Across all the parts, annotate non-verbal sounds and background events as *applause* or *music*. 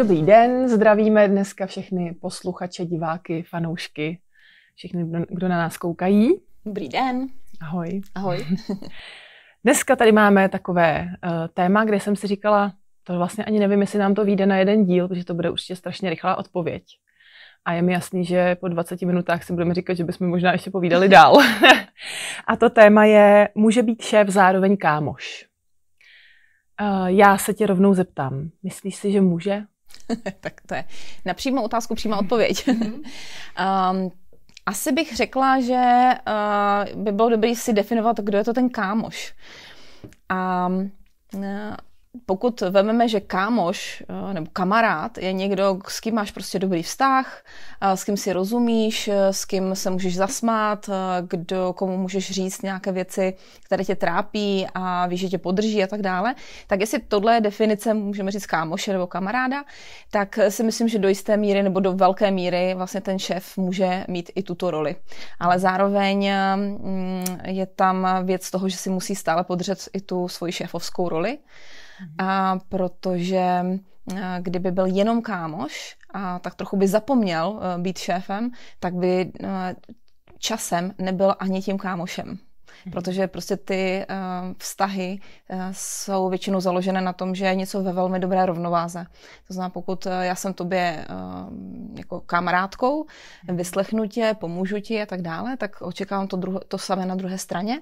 Dobrý den, zdravíme dneska všechny posluchače, diváky, fanoušky, všechny, kdo na nás koukají. Dobrý den. Ahoj. Ahoj. *laughs* Dneska tady máme takové uh, téma, kde jsem si říkala, to vlastně ani nevím, jestli nám to vyjde na jeden díl, protože to bude určitě strašně rychlá odpověď. A je mi jasný, že po 20 minutách si budeme říkat, že bychom možná ještě povídali *laughs* dál. *laughs* a to téma je, může být šéf zároveň kámoš. Uh, já se tě rovnou zeptám, myslíš si, že může? *laughs* tak to je na přímou otázku přímá odpověď. Mhm. *laughs* um, asi bych řekla, že uh, by bylo dobré si definovat, kdo je to ten kámoš. A um, pokud vememe, že kámoš eh, nebo kamarád je někdo, s kým máš prostě dobrý vztah, eh, s kým si rozumíš, eh, s kým se můžeš zasmát, kdo, komu můžeš říct nějaké věci, které tě trápí a víš, že tě podrží a tak dále, tak jestli tohle je definice, můžeme říct kámoše nebo kamaráda, tak si myslím, že do jisté míry nebo do velké míry vlastně ten šéf může mít i tuto roli. Ale zároveň mm, je tam věc toho, že si musí stále podřet i tu svoji šéfovskou roli a protože eh, kdyby byl jenom kámoš a tak trochu by zapomněl eh, být šéfem, tak by eh, časem nebyl ani tím kámošem. *laughs* Protože prostě ty uh, vztahy uh, jsou většinou založené na tom, že je něco ve velmi dobré rovnováze. To znamená, pokud uh, já jsem tobě uh, jako kamarádkou, mhm. vyslechnu tě, pomůžu ti a tak dále, tak očekávám to, druh- to samé na druhé straně.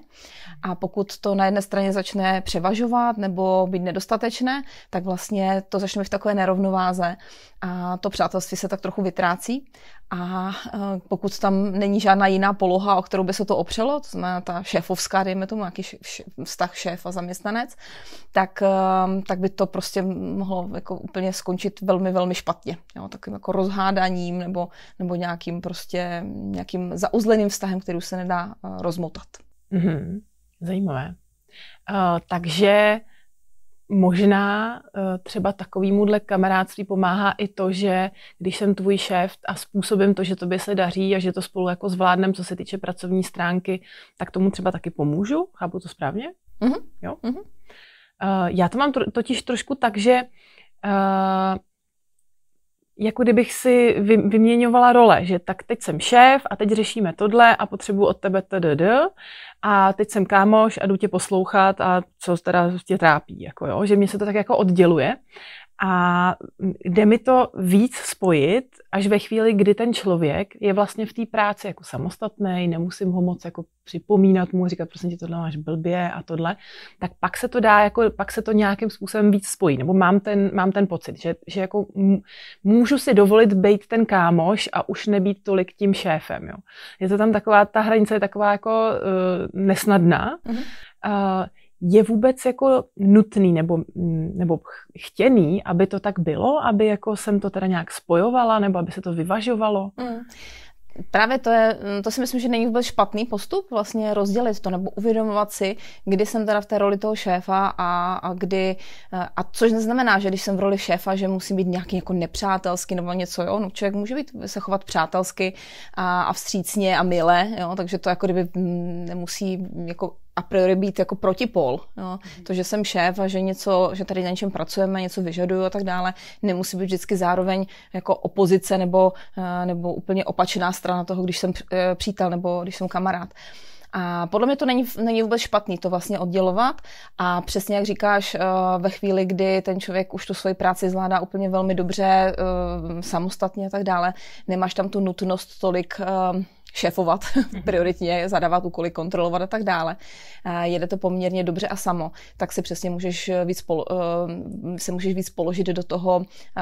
A pokud to na jedné straně začne převažovat nebo být nedostatečné, tak vlastně to začne v takové nerovnováze a to přátelství se tak trochu vytrácí a eh, pokud tam není žádná jiná poloha, o kterou by se to opřelo, to znamená ta šéfovská, dejme tomu nějaký vztah šéf a zaměstnanec, tak, eh, tak by to prostě mohlo jako úplně skončit velmi, velmi špatně. Jo? Takovým jako rozhádáním nebo, nebo nějakým prostě nějakým zauzleným vztahem, který už se nedá eh, rozmotat. Mm-hmm. Zajímavé. Uh, takže Možná eh, třeba takovýmuhle kamarádství pomáhá i to, že když jsem tvůj šéf a způsobím to, že tobě se daří a že to spolu jako zvládnem, co se týče pracovní stránky, tak tomu třeba taky pomůžu. Chápu to správně? Mm-hmm. Jo? Mm-hmm. Uh, já to mám to, totiž trošku tak, že uh, jako kdybych si vyměňovala role, že tak teď jsem šéf a teď řešíme tohle a potřebuji od tebe tdd a teď jsem kámoš a jdu tě poslouchat a co teda tě trápí, jako jo, že mě se to tak jako odděluje a jde mi to víc spojit, až ve chvíli, kdy ten člověk je vlastně v té práci jako samostatný, nemusím ho moc jako připomínat mu, říkat, prosím tě, tohle máš blbě a tohle, tak pak se to dá, jako, pak se to nějakým způsobem víc spojí, nebo mám ten, mám ten pocit, že, že jako můžu si dovolit být ten kámoš a už nebýt tolik tím šéfem, jo. Je to tam taková, ta hranice je taková jako uh, nesnadná, mm-hmm. uh, je vůbec jako nutný nebo, nebo chtěný, aby to tak bylo, aby jako jsem to teda nějak spojovala nebo aby se to vyvažovalo? Mm. Právě to je, to si myslím, že není vůbec špatný postup, vlastně rozdělit to nebo uvědomovat si, kdy jsem teda v té roli toho šéfa a, a kdy, a což neznamená, že když jsem v roli šéfa, že musím být nějaký jako nepřátelský nebo něco, jo, no, člověk může být, se chovat přátelsky a, a vstřícně a milé, jo, takže to jako kdyby mm, nemusí jako a priori být jako protipol. Jo. Mhm. To, že jsem šéf a že něco, že tady na něčem pracujeme, něco vyžaduju a tak dále, nemusí být vždycky zároveň jako opozice nebo, eh, nebo úplně opačná strana toho, když jsem eh, přítel nebo když jsem kamarád. A podle mě to není, není vůbec špatný to vlastně oddělovat a přesně jak říkáš, eh, ve chvíli, kdy ten člověk už tu svoji práci zvládá úplně velmi dobře, samostatně a tak dále, nemáš tam tu nutnost tolik šéfovat mhm. prioritně, zadávat úkoly, kontrolovat a tak dále. Jede to poměrně dobře a samo, tak si přesně můžeš víc, polo, eh, se můžeš víc položit do toho eh,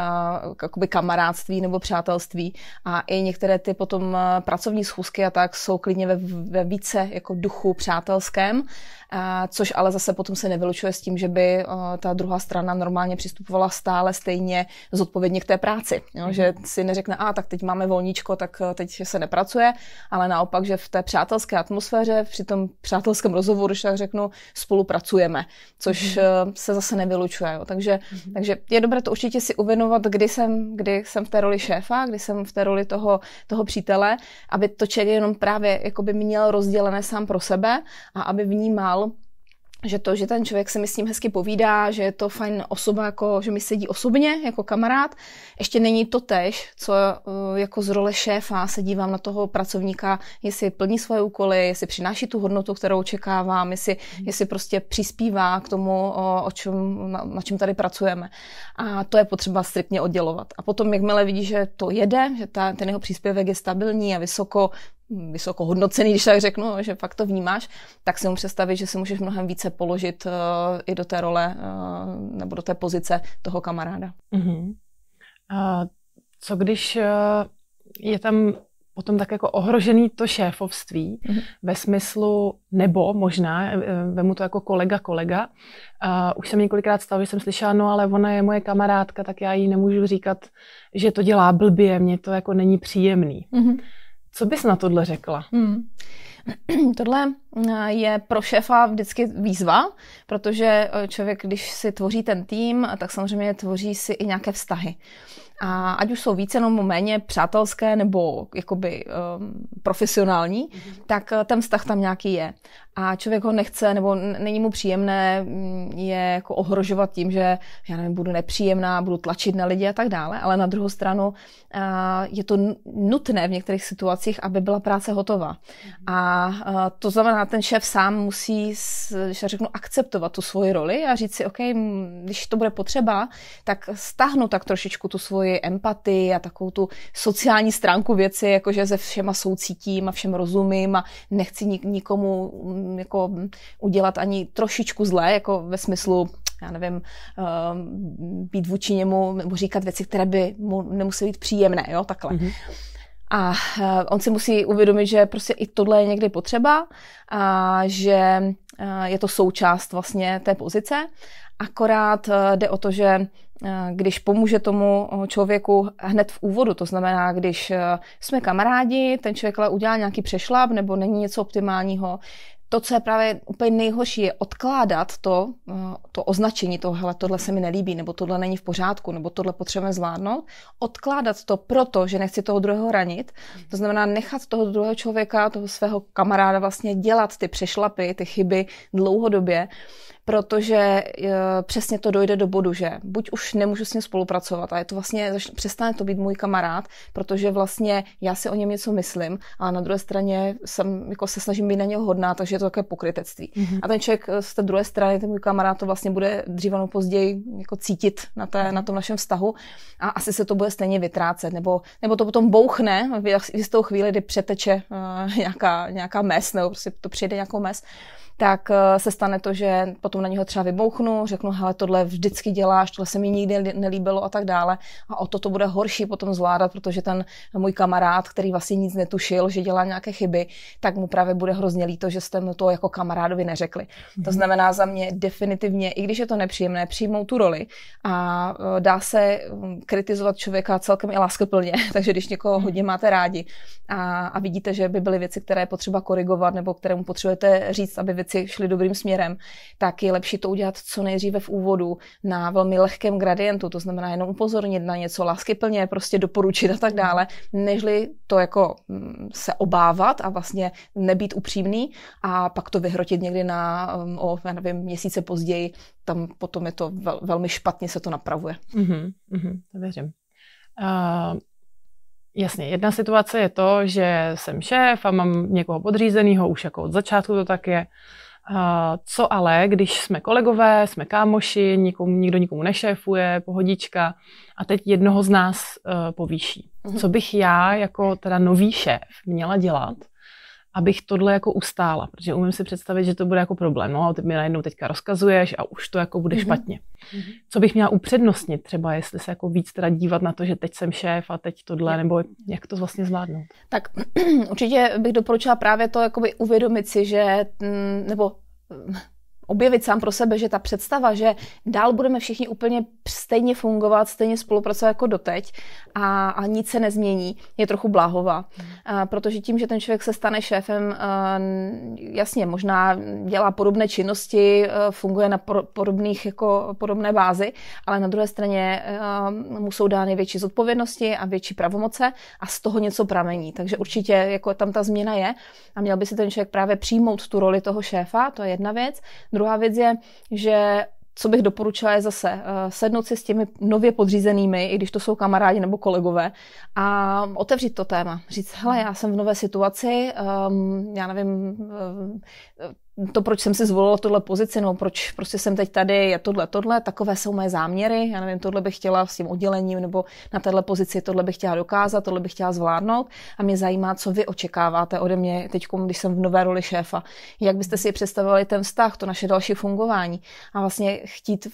jakoby kamarádství nebo přátelství a i některé ty potom eh, pracovní schůzky a tak jsou klidně ve, ve více jako duchu přátelském, což ale zase potom se nevylučuje s tím, že by ta druhá strana normálně přistupovala stále stejně zodpovědně k té práci. Jo? Že mhm. si neřekne, a tak teď máme volníčko, tak teď se nepracuje, ale naopak, že v té přátelské atmosféře, při tom přátelském rozhovoru, když tak řeknu, spolupracujeme, což mm-hmm. se zase nevylučuje. Jo. Takže, mm-hmm. takže je dobré to určitě si uvěnovat, kdy jsem, kdy jsem v té roli šéfa, kdy jsem v té roli toho, toho přítele, aby to člověk jenom právě jakoby měl rozdělené sám pro sebe a aby vnímal, že to, že ten člověk se mi s ním hezky povídá, že je to fajn osoba, jako, že mi sedí osobně jako kamarád, ještě není to tež, co eh, jako z role šéfa se dívám na toho pracovníka, jestli plní svoje úkoly, jestli přináší tu hodnotu, kterou očekávám, jestli, jestli prostě přispívá k tomu, eh, o čem, na, na čem tady pracujeme. A to je potřeba striktně oddělovat. A potom, jakmile vidí, že to jede, že ta, ten jeho příspěvek je stabilní a vysoko vysokohodnocený, když tak řeknu, že fakt to vnímáš, tak si mu představit, že si můžeš mnohem více položit uh, i do té role uh, nebo do té pozice toho kamaráda. Uh-huh. A co když uh, je tam potom tak jako ohrožený to šéfovství uh-huh. ve smyslu, nebo možná, vemu to jako kolega kolega, uh, už jsem několikrát stalo, že jsem slyšela, no ale ona je moje kamarádka, tak já jí nemůžu říkat, že to dělá blbě, mně to jako není příjemný. Uh-huh. Co bys na tohle řekla? Hmm. *clears throat* Tohle eh, je pro šéfa vždycky výzva, protože eh, člověk, když si tvoří ten tým, tak samozřejmě tvoří si i nějaké vztahy. A ať už jsou více nebo méně přátelské nebo jakoby um, profesionální, mm-hmm. tak eh, ten vztah tam nějaký je. A člověk ho nechce, nebo není mu příjemné mm, je jako ohrožovat tím, že já nevím, budu nepříjemná, budu tlačit na lidi a tak dále. Ale na druhou stranu uh, je to nutné v některých situacích, aby byla práce hotová. Mm-hmm. A to znamená, ten šéf sám musí, když řeknu, akceptovat tu svoji roli a říct si, OK, když to bude potřeba, tak stáhnu tak trošičku tu svoji empatii a takovou tu sociální stránku věci, jakože se všema soucítím a všem rozumím a nechci nikomu jako udělat ani trošičku zlé, jako ve smyslu já nevím, um, být vůči němu nebo říkat věci, které by mu nemusely být příjemné, jo, takhle. Mm-hmm. A eh, on si musí uvědomit, že prostě i tohle je někdy potřeba a že eh, je to součást vlastně té pozice. Akorát eh, jde o to, že když pomůže tomu člověku hned v úvodu, to znamená, když jsme kamarádi, ten člověk ale udělá nějaký přešlap nebo není něco optimálního, to, co je právě úplně nejhorší, je odkládat to, eh, to označení toho, hele, tohle se mi nelíbí, nebo tohle není v pořádku, nebo tohle potřebujeme zvládnout, odkládat to proto, že nechci toho druhého ranit, to znamená nechat toho druhého člověka, toho svého kamaráda vlastně dělat ty přešlapy, ty chyby dlouhodobě, protože eh, přesně to dojde do bodu, že buď už nemůžu s ním spolupracovat a je to vlastně, přestane to být můj kamarád, protože vlastně já si o něm něco myslím a na druhé straně jsem, jako se snažím být na něho hodná, takže je to takové pokrytectví. Mm-hmm. A ten člověk eh, z té druhé strany, ten můj kamarád to vlastně bude dřív nebo později jako cítit na, té, mhm. na tom našem vztahu a asi se to bude stejně vytrácet, nebo, nebo to potom bouchne v jistou chvíli, kdy přeteče uh, nějaká, nějaká mes, nebo prostě to přijde nějakou mes, tak uh, se stane to, že potom potom na něho třeba vybouchnu, řeknu, hele, tohle vždycky děláš, tohle se mi nikdy nelíbilo a tak dále. A o to to bude horší potom zvládat, protože ten můj kamarád, který vlastně nic netušil, že dělá nějaké chyby, tak mu právě bude hrozně líto, že jste mu to jako kamarádovi neřekli. Mm-hmm. To mhm. znamená za mě definitivně, i když je to nepříjemné, přijmout tu roli a e, dá se kritizovat člověka celkem i láskyplně, *laughs* takže když někoho mhm. hodně máte rádi a, a vidíte, že by byly věci, které je potřeba korigovat nebo kterému potřebujete říct, aby věci šly dobrým směrem, tak je lepší to udělat co nejdříve v úvodu na velmi lehkém gradientu, to znamená jenom upozornit na něco láskyplně, prostě doporučit a tak dále, nežli to jako mm, se obávat a vlastně nebýt upřímný a pak to vyhrotit někdy na, mm, o, já nevím, měsíce později, tam potom je to vel, velmi špatně se to napravuje. Mm-hmm, mm-hmm, to věřím. Uh... Jasně, jedna situace je to, že jsem šéf a mám někoho podřízeného, už jako od začátku to tak je. Co ale, když jsme kolegové, jsme kámoši, nikomu, nikdo nikomu nešéfuje, pohodička a teď jednoho z nás eh, povýší. Mhm. Co bych já jako teda nový šéf měla dělat, abych tohle jako ustála, protože umím si představit, že to bude jako problém. No a ty mi najednou teďka rozkazuješ a už to jako bude mm-hmm. špatně. Mhm. Co bych měla upřednostnit třeba, jestli se jako víc teda dívat na to, že teď jsem šéf a teď tohle, nebo jak to vlastně zvládnout? Tak *clears throat* určitě bych doporučila právě to jakoby uvědomit si, že, mm, nebo mm, objevit sám pro sebe, že ta představa, že dál budeme všichni úplně stejně fungovat, stejně spolupracovat jako doteď a, a nic se nezmění, je trochu bláhová. A protože tím, že ten člověk se stane šéfem, jasně, možná dělá podobné činnosti, funguje na podobných, jako podobné bázi, ale na druhé straně mu jsou dány větší zodpovědnosti a větší pravomoce a z toho něco pramení. Takže určitě jako tam ta změna je a měl by si ten člověk právě přijmout tu roli toho šéfa, to je jedna věc. Druhá věc je, že co bych doporučila je zase eh, sednout si s těmi nově podřízenými, i když to jsou kamarádi nebo kolegové, a otevřít to téma. Říct, hele, já jsem v nové situaci, um, já nevím, um, to, proč jsem si zvolila tuhle pozici, no proč prostě jsem teď tady, je tohle, tohle, takové jsou moje záměry, já nevím, tohle bych chtěla s tím oddělením nebo na téhle pozici tohle bych chtěla dokázat, tohle bych chtěla zvládnout a mě zajímá, co vy očekáváte ode mě teď, když jsem v nové roli šéfa. Jak byste si představovali ten vztah, to naše další fungování a vlastně chtít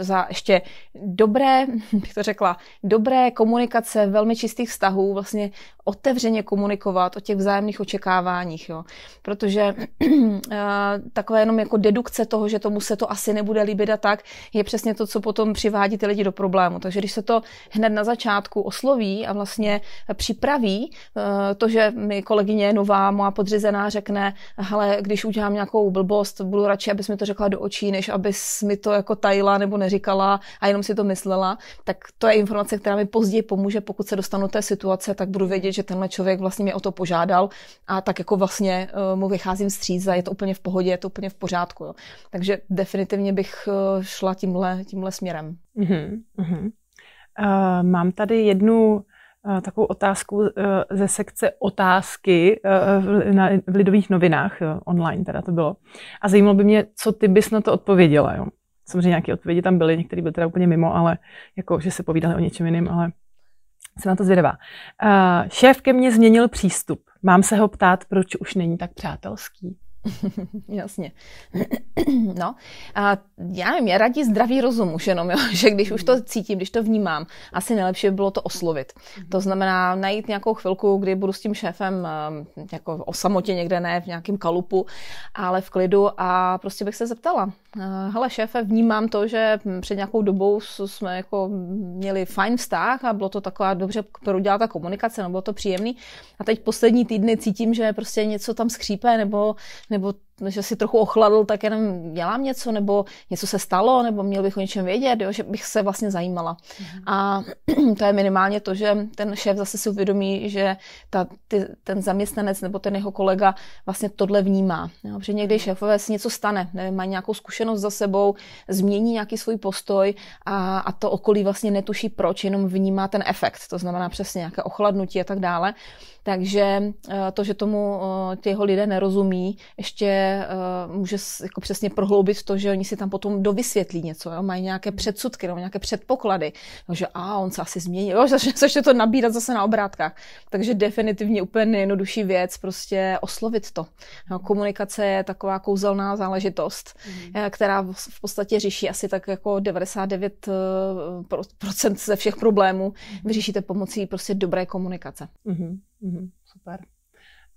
za ještě dobré, *laughs* bych to řekla, dobré komunikace, velmi čistých vztahů, vlastně otevřeně komunikovat o těch vzájemných očekáváních, jo. Protože *clears throat* eh, takové jenom jako dedukce toho, že tomu se to asi nebude líbit a tak, je přesně to, co potom přivádí ty lidi do problému. Takže když se to hned na začátku osloví a vlastně připraví eh, to, že mi kolegyně nová, moja podřizená řekne, hele, když udělám nějakou blbost, budu radši, abys mi to řekla do očí, než abys mi to jako tajila nebo neříkala a jenom si to myslela, tak to je informace, která mi později pomůže, pokud se dostanu do té situace, tak budu vědět, že tenhle člověk vlastně mě o to požádal a tak jako vlastně eh, mu vycházím vstříc a je to úplně v pohodě pohodě, je to úplně v pořádku. Jo. Takže definitivně bych eh, šla tímhle, tímhle směrem. Mm-hmm. Uh-huh. Uh, mám tady jednu uh, takovou otázku uh, ze sekce otázky v, na, v lidových novinách, online teda to bylo. A zajímalo by mě, co ty bys na to odpověděla. Jo? Samozřejmě nějaké odpovědi tam byly, některé byly teda úplně mimo, ale jako, že se povídali o něčem jiném, ale jsem na to zvědavá. Uh, šéf ke mně změnil přístup. Mám se ho ptát, proč už není tak přátelský? *laughs* Jasně. *clears throat* No, a já nevím, já radí zdravý rozum už jenom, jo? že když už to mhm. cítím, když to vnímám, asi nejlepší by bylo to oslovit. Mhm. To znamená najít nějakou chvilku, kdy budu s tím šéfem ehm, jako o samotě někde, ne v nějakém kalupu, ale v klidu a prostě bych se zeptala, Eh, hele šéfe, vnímám to, že před nějakou dobou jsme jako měli fajn vztah a bylo to taková dobře prodělá ta komunikace, no bylo to příjemný. A teď poslední týdny cítím, že prostě něco tam skřípe nebo, nebo že si trochu ochladl, tak jenom dělám něco, nebo něco se stalo, nebo měl bych o něčem vědět, jo, že bych se vlastně zajímala. Mm-hmm. A *clears throat* to je minimálně to, že ten šéf zase si uvědomí, že ta, ty, ten zaměstnanec nebo ten jeho kolega vlastně tohle vnímá. Jo, že někdy mhm. šéfové si něco stane, nevím, mají nějakou zkušenost za sebou, změní nějaký svůj postoj a, a to okolí vlastně netuší proč, jenom vnímá ten efekt, to znamená přesně nějaké ochladnutí a tak dále. Takže eh, to, že tomu eh, těho lidé nerozumí, ještě eh, může jako přesně prohloubit to, že oni si tam potom dovysvětlí něco, jo? mají nějaké předsudky nebo nějaké předpoklady, no, že a on se asi změní, jo? *laughs* začne se ještě to nabírat zase na obrátkách. Takže definitivně úplně nejjednodušší věc prostě oslovit to. No, komunikace je taková kouzelná záležitost, mm. která v podstatě řeší asi tak jako 99% ze všech problémů, mhm. vyřešíte pomocí prostě dobré komunikace. Mm-hmm. Mm-hmm. Super.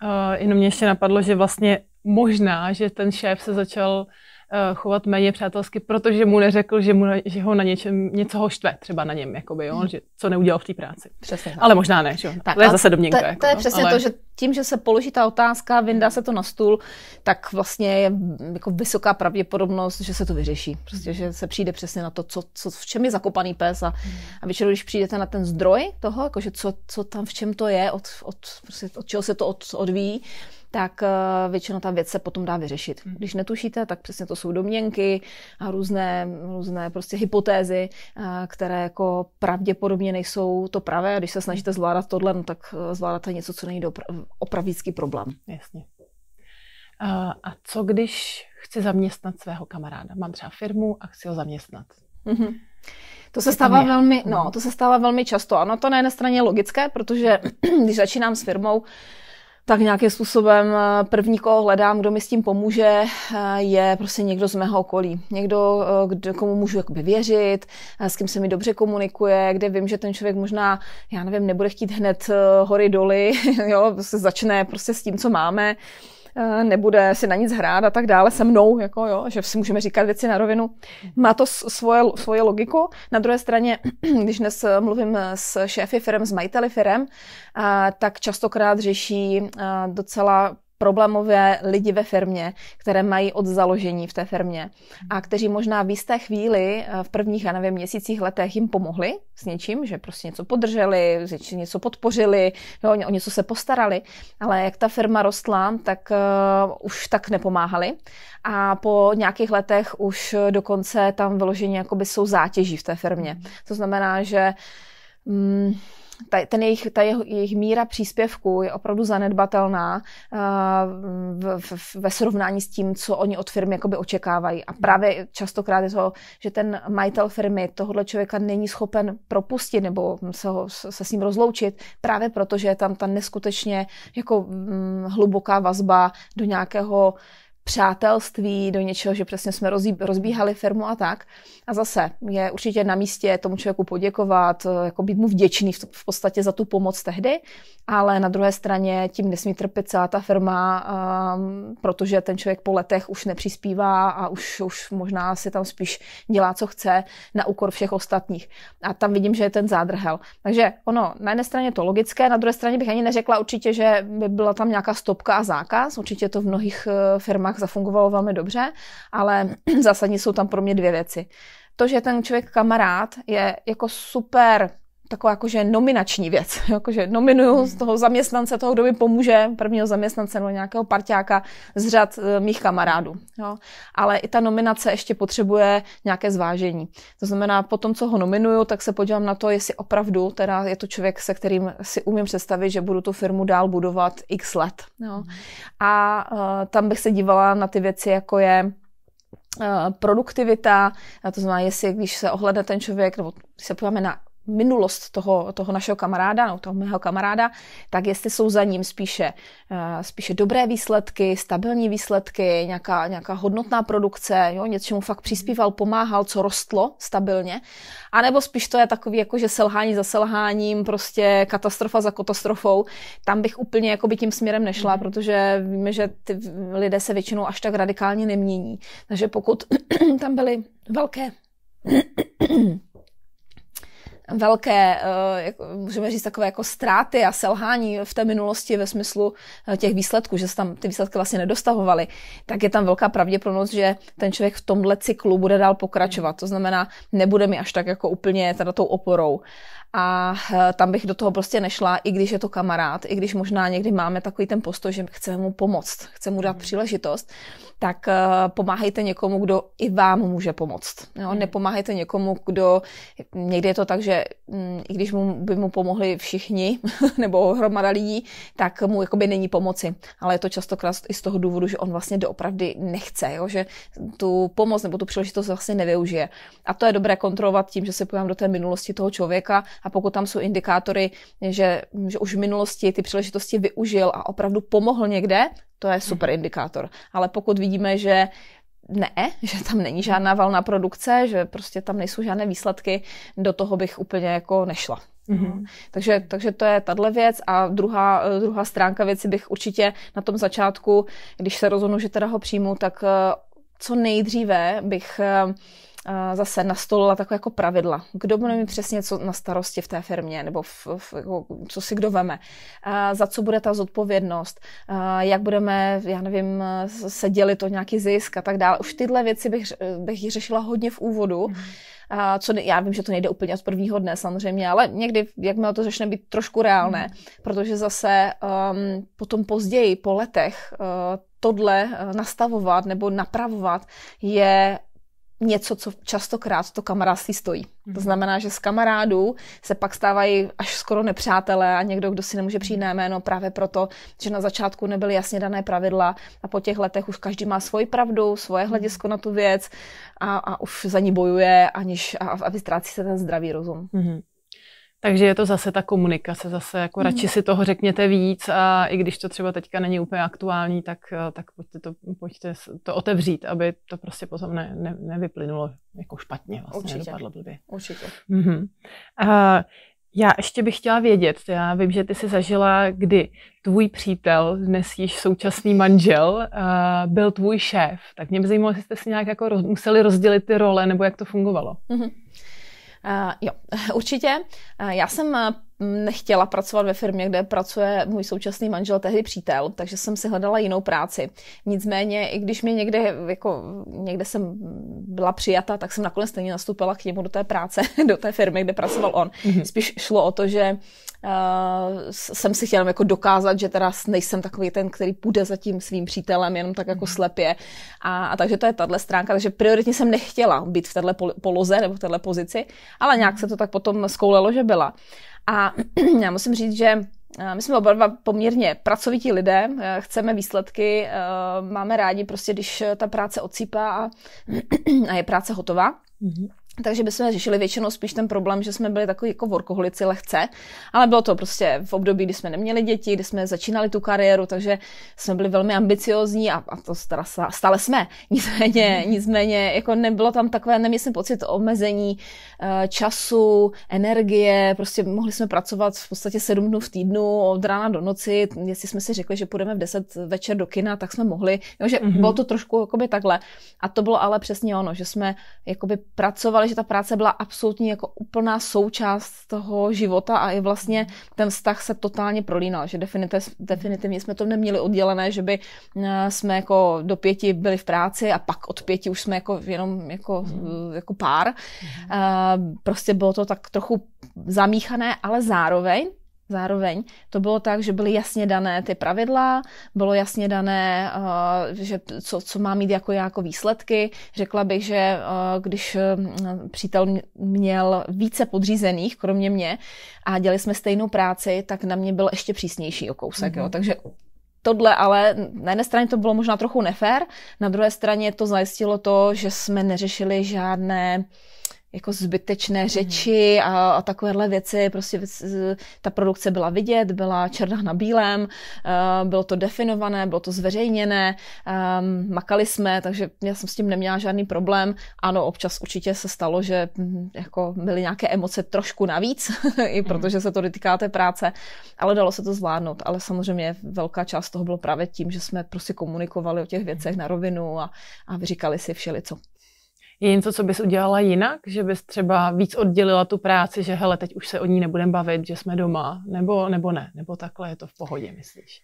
Uh, jenom mě ještě napadlo, že vlastně možná, že ten šéf se začal Eh, chovat méně přátelsky, protože mu neřekl, že, mu, že ho na něčem, něco ho štve, třeba na něm, jakoby, jo, hmm. že co neudělal v té práci. Přesně. Tak. Ale možná ne, že jo. Tak, to je zase domněnka. To, jako, to je jako, no, přesně ale... to, že tím, že se položí ta otázka, vyndá hmm. se to na stůl, tak vlastně je jako vysoká pravděpodobnost, že se to vyřeší. Prostě, že se přijde přesně na to, co, co v čem je zakopaný pes. A, hmm. a většinou, když přijdete na ten zdroj toho, jakože co, co tam, v čem to je, od, od, prostě, od čeho se to od, odvíjí, tak eh, většinou ta věc se potom dá vyřešit. Hmm. Když netušíte, tak přesně to jsou domněnky a různé, různé prostě hypotézy, eh, které jako pravděpodobně nejsou to pravé. Když se snažíte hmm. zvládat tohle, no, tak eh, zvládáte něco, co není opravdický problém. Jasně. A co když chci zaměstnat svého kamaráda? Mám třeba firmu a chci ho zaměstnat. Mm-hmm. To se stává velmi, no, hmm. to se stává velmi často. Ano, to na jedné straně je logické, protože *clears throat* když začínám s firmou, tak nějakým způsobem eh, první, koho hledám, kdo mi s tím pomůže, eh, je prostě někdo z mého okolí. Někdo, eh, kdo, komu můžu jakoby věřit, s kým se mi dobře komunikuje, kde vím, že ten člověk možná, já nevím, nebude chtít hned hory doly, *laughs* jo, se začne prostě s tím, co máme Eh, nebude si na nic hrát a tak dále se mnou, jako jo, že si můžeme říkat věci na rovinu. Mhm. Má to svoje, svoje logiku. Na druhé straně, *clears throat* když dnes eh, mluvím eh, s šéfy firm, s majiteli firm, tak častokrát řeší docela problémové lidi ve firmě, které mají od založení v té firmě a kteří možná v jisté chvíli eh, v prvních, já nevím, měsících, letech jim pomohli s něčím, že prostě něco podrželi, něco podpořili, jo, o něco se postarali, ale jak ta firma rostla, tak uh, už tak nepomáhali a po nějakých letech už dokonce tam vyloženě jakoby jsou zátěží v té firmě. To znamená, že mm, ta, ten jejich, ta jeho, jejich míra příspěvku je opravdu zanedbatelná eh, v, v, ve srovnání s tím, co oni od firmy jakoby očekávají. A právě častokrát je to, že ten majitel firmy tohohle člověka není schopen propustit nebo se, ho, se s ním rozloučit, právě protože je tam ta neskutečně jako hm, hluboká vazba do nějakého přátelství, do něčeho, že přesně jsme rozbíhali firmu a tak. A zase je určitě na místě tomu člověku poděkovat, eh, jako být mu vděčný v podstatě za tu pomoc tehdy, ale na druhé straně tím nesmí trpět celá ta firma, ehm, protože ten člověk po letech už nepřispívá a už, už možná si tam spíš dělá, co chce, na úkor všech ostatních. A tam vidím, že je ten zádrhel. Takže ono, na jedné straně to logické, na druhé straně bych ani neřekla určitě, že by byla tam nějaká stopka a zákaz. Určitě to v mnohých eh, firmách zafungovalo velmi dobře, ale *clears throat* zásadní jsou tam pro mě dvě věci. To, že ten člověk kamarád je jako super taková jakože nominační věc. *laughs* Jakože nominuju hmm. z toho zaměstnance, toho, kdo mi pomůže, prvního zaměstnance nebo nějakého parťáka z řad eh, mých kamarádů. Jo. Ale i ta nominace ještě potřebuje nějaké zvážení. To znamená, po tom, co ho nominuju, tak se podívám na to, jestli opravdu teda je to člověk, se kterým si umím představit, že budu tu firmu dál budovat x let. Jo. Hmm. A uh, tam bych se dívala na ty věci, jako je eh, produktivita, to znamená, jestli když se ohledne ten člověk, nebo když se podíváme na minulost toho, toho našeho kamaráda, no toho mého kamaráda, tak jestli jsou za ním spíše, eh, spíše dobré výsledky, stabilní výsledky, nějaká, nějaká hodnotná produkce, jo, něčemu fakt přispíval, pomáhal, co rostlo stabilně, anebo spíš to je takový jako, že selhání za selháním, prostě katastrofa za katastrofou, tam bych úplně jako by tím směrem nešla, mhm. protože víme, že ty lidé se většinou až tak radikálně nemění. Takže pokud *clears throat* tam byly velké velké, eh, jako, můžeme říct takové jako ztráty a selhání v té minulosti ve smyslu eh, těch výsledků, že se tam ty výsledky vlastně nedostahovaly, tak je tam velká pravděpodobnost, že ten člověk v tomhle cyklu bude dál pokračovat. To znamená, nebude mi až tak jako úplně teda tou oporou a eh, tam bych do toho prostě nešla, i když je to kamarád, i když možná někdy máme takový ten postoj, že chceme mu pomoct, chceme mu dát mhm. příležitost, tak eh, pomáhejte někomu, kdo i vám může pomoct. Jo? Mhm. Nepomáhejte někomu, kdo, někdy je to tak, že mm, i když mu, by mu pomohli všichni, *laughs* nebo hromada lidí, tak mu jakoby není pomoci. Ale je to častokrát i z toho důvodu, že on vlastně doopravdy nechce, jo? že tu pomoc nebo tu příležitost vlastně nevyužije. A to je dobré kontrolovat tím, že se pojám do té minulosti toho člověka a pokud tam jsou indikátory, že, že už v minulosti ty příležitosti využil a opravdu pomohl někde, to je super mhm. indikátor. Ale pokud vidíme, že ne, *laughs* že tam není žádná valná produkce, že prostě tam nejsou žádné výsledky, do toho bych úplně jako nešla. Mm-hmm. Takže, takže to je tahle věc a druhá, druhá stránka věci bych určitě na tom začátku, když se rozhodnu, že teda ho přijmu, tak eh, co nejdříve bych eh, zase nastolila takové jako pravidla. Kdo bude mít přesně co na starosti v té firmě, nebo v, v, jako, co si kdo veme, a za co bude ta zodpovědnost, a jak budeme, já nevím, se dělit o nějaký zisk a tak dále. Už tyhle věci bych, bych řešila hodně v úvodu. Mhm. A co, já vím, že to nejde úplně od prvního dne samozřejmě, ale někdy, jakmile to začne být trošku reálné, mm. protože zase um, potom později, po letech, uh, tohle uh, nastavovat nebo napravovat je něco, co častokrát to kamarádství stojí. To mhm. znamená, že z kamarádů se pak stávají až skoro nepřátelé a někdo, kdo si nemůže přijít na mhm. jméno právě proto, že na začátku nebyly jasně dané pravidla a po těch letech už každý má svoji pravdu, svoje mhm. hledisko na tu věc a, a už za ní bojuje aniž, a, a vytrácí se ten zdravý rozum. Mm-hmm. Takže je to zase ta komunikace, zase jako mm. radši si toho řekněte víc a i když to třeba teďka není úplně aktuální, tak, eh, tak pojďte, to, pojďte to otevřít, aby to prostě potom ne, ne, nevyplynulo jako špatně, vlastně Určitě. nedopadlo blbě. Určitě. Mm-hmm. A já ještě bych chtěla vědět, já vím, že ty jsi zažila, kdy tvůj přítel, dnes již současný manžel, uh, byl tvůj šéf, tak mě by zajímalo, jestli jste si nějak jako roz, museli rozdělit ty role, nebo jak to fungovalo. Mm-hmm. Uh, jo, *laughs* určitě. Uh, já jsem eh, nechtěla pracovat ve firmě, kde pracuje můj současný manžel, tehdy přítel, takže jsem si hledala jinou práci. Nicméně, i když mě někde, jako, někde jsem byla přijata, tak jsem nakonec stejně nastoupila k němu do té práce, *laughs* do té firmy, kde pracoval on. Mhm. Spíš šlo o to, že uh, jsem si chtěla jako dokázat, že teda nejsem takový ten, který půjde za tím svým přítelem jenom tak jako mhm. slepě. A, a takže to je tahle stránka, takže prioritně jsem nechtěla být v této poloze nebo v této pozici, ale nějak se to tak potom skoulelo, že byla. A *clears throat* já musím říct, že eh, my jsme oba dva poměrně pracovití lidé, eh, chceme výsledky, máme rádi prostě, když ta práce ocípá a, *clears throat* a je práce hotová. Mm-hmm. Takže bychom řešili většinou spíš ten problém, že jsme byli takový jako workoholici lehce, ale bylo to prostě v období, kdy jsme neměli děti, kdy jsme začínali tu kariéru, takže jsme byli velmi ambiciozní a, a to stále jsme. *laughs* Nicméně, mhm. nicméně jako nebylo tam takové, neměl pocit omezení eh, času, energie, prostě mohli jsme pracovat v podstatě sedm dnů v týdnu, od rána do noci, jestli jsme si řekli, že půjdeme v 10 večer do kina, tak jsme mohli, takže mm-hmm. bylo to trošku jakoby takhle. A to bylo ale přesně ono, že jsme jakoby pracovali uvědomovali, že ta práce byla absolutně jako úplná součást toho života a i vlastně ten vztah se totálně prolínal, že definitivně jsme to neměli oddělené, že by eh, jsme jako do pěti byli v práci a pak od pěti už jsme jako jenom jako, eh, jako pár. Mhm. Eh, prostě bylo to tak trochu zamíchané, ale zároveň Zároveň to bylo tak, že byly jasně dané ty pravidla, bylo jasně dané, eh, že co, co má mít jako, jako výsledky. Řekla bych, že eh, když eh, přítel měl více podřízených, kromě mě, a dělali jsme stejnou práci, tak na mě byl ještě přísnější o kousek. Mm-hmm. Jo. Mhm. Takže tohle ale na jedné straně to bylo možná trochu nefér, na druhé straně to zajistilo to, že jsme neřešili žádné jako zbytečné mhm. řeči mm. a, a takovéhle věci. Prostě ta produkce byla vidět, byla černá na bílém, uh, bylo to definované, bylo to zveřejněné, um, makali jsme, takže já jsem s tím neměla žádný problém. Ano, občas určitě se stalo, že mh, hm, jako byly nějaké emoce trošku navíc, *laughs* i mhm. protože se to dotýká té práce, ale dalo se to zvládnout. Ale samozřejmě velká část toho bylo právě tím, že jsme prostě komunikovali o těch věcech na rovinu a, a vyříkali si všelico. Je něco, co bys udělala jinak? Že bys třeba víc oddělila tu práci, že hele, teď už se o ní nebudem bavit, že jsme doma, nebo, nebo ne, nebo takhle je to v pohodě, myslíš?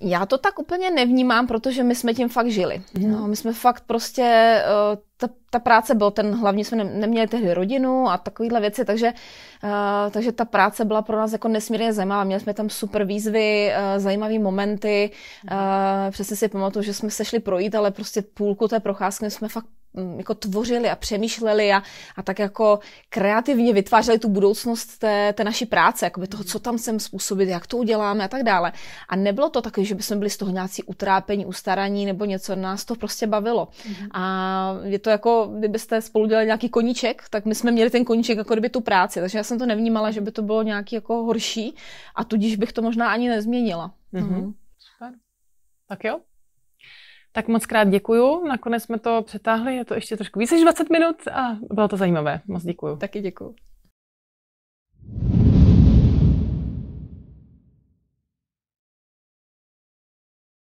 Já to tak úplně nevnímám, protože my jsme tím fakt žili. Mhm. No, my jsme fakt prostě, eh, ta, ta práce byla ten, hlavně jsme neměli tehdy rodinu a takovéhle věci, takže, eh, takže ta práce byla pro nás jako nesmírně zajímavá. Měli jsme tam super výzvy, eh, zajímavé momenty. Mhm. Přesně si pamatuju, že jsme se šli projít, ale prostě půlku té procházky jsme fakt Mm, jako tvořili a přemýšleli a, a tak jako kreativně vytvářeli tu budoucnost té, té naší práce, jakoby toho, co tam sem způsobit, jak to uděláme a tak dále. A nebylo to takové, že bychom byli z toho nějací utrápení, ustaraní nebo něco, nás to prostě bavilo. Mm-hmm. A je to jako, kdybyste spolu dělali nějaký koníček, tak my jsme měli ten koníček jako kdyby tu práci, takže já jsem to nevnímala, že by to bylo nějaký jako horší a tudíž bych to možná ani nezměnila. Mm-hmm. Super. Tak jo, tak moc krát děkuju. Nakonec jsme to přetáhli, je to ještě trošku více než 20 minut a bylo to zajímavé. Moc děkuju. Taky děkuju.